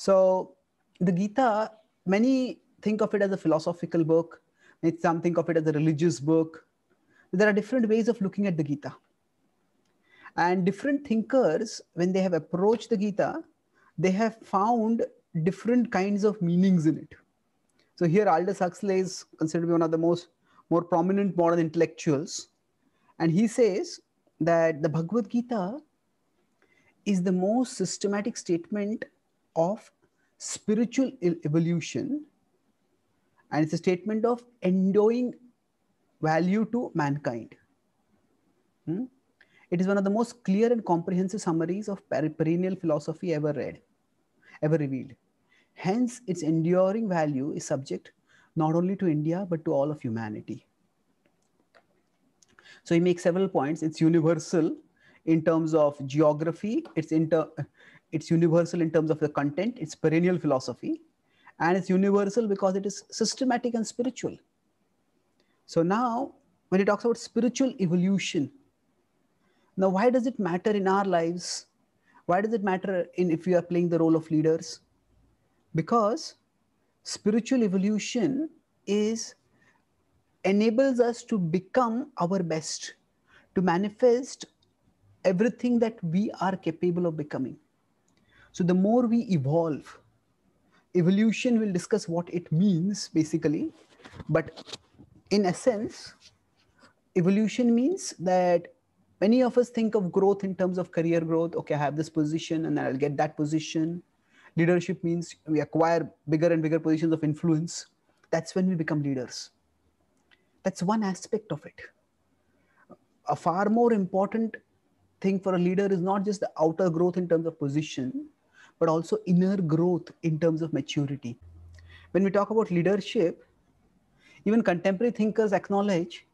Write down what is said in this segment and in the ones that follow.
So the Gita, many think of it as a philosophical book. Some think of it as a religious book. There are different ways of looking at the Gita. And different thinkers, when they have approached the Gita, they have found different kinds of meanings in it. So here Aldous Huxley is considered to be one of the most more prominent modern intellectuals. And he says that the Bhagavad Gita is the most systematic statement of spiritual evolution and it's a statement of endowing value to mankind. Hmm? It is one of the most clear and comprehensive summaries of perennial philosophy ever read, ever revealed. Hence, its enduring value is subject not only to India but to all of humanity. So he makes several points. It's universal in terms of geography. It's inter it's universal in terms of the content, it's perennial philosophy, and it's universal because it is systematic and spiritual. So now, when he talks about spiritual evolution, now why does it matter in our lives? Why does it matter in if we are playing the role of leaders? Because spiritual evolution is enables us to become our best, to manifest everything that we are capable of becoming. So the more we evolve, evolution will discuss what it means basically, but in essence, evolution means that many of us think of growth in terms of career growth. Okay, I have this position and then I'll get that position. Leadership means we acquire bigger and bigger positions of influence. That's when we become leaders. That's one aspect of it. A far more important thing for a leader is not just the outer growth in terms of position, but also inner growth in terms of maturity. When we talk about leadership, even contemporary thinkers acknowledge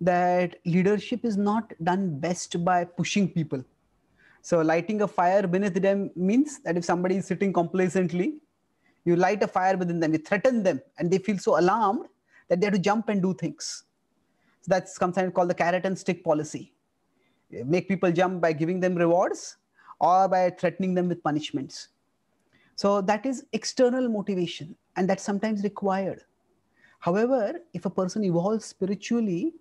that leadership is not done best by pushing people. So, lighting a fire beneath them means that if somebody is sitting complacently, you light a fire within them, you threaten them, and they feel so alarmed that they have to jump and do things. So, that's sometimes called the carrot and stick policy. make people jump by giving them rewards, or by threatening them with punishments. So that is external motivation, and that's sometimes required. However, if a person evolves spiritually,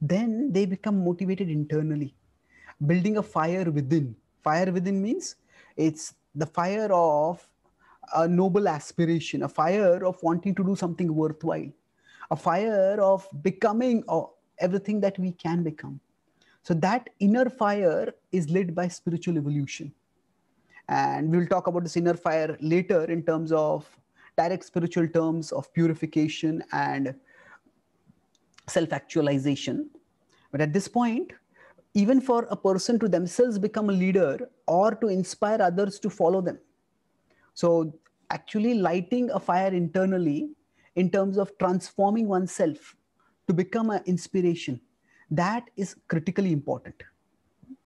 then they become motivated internally, building a fire within. Fire within means it's the fire of a noble aspiration, a fire of wanting to do something worthwhile, a fire of becoming everything that we can become. So that inner fire is lit by spiritual evolution. And we will talk about this inner fire later in terms of direct spiritual terms of purification and self actualization. But at this point, even for a person to themselves become a leader or to inspire others to follow them. So, actually, lighting a fire internally in terms of transforming oneself to become an inspiration that is critically important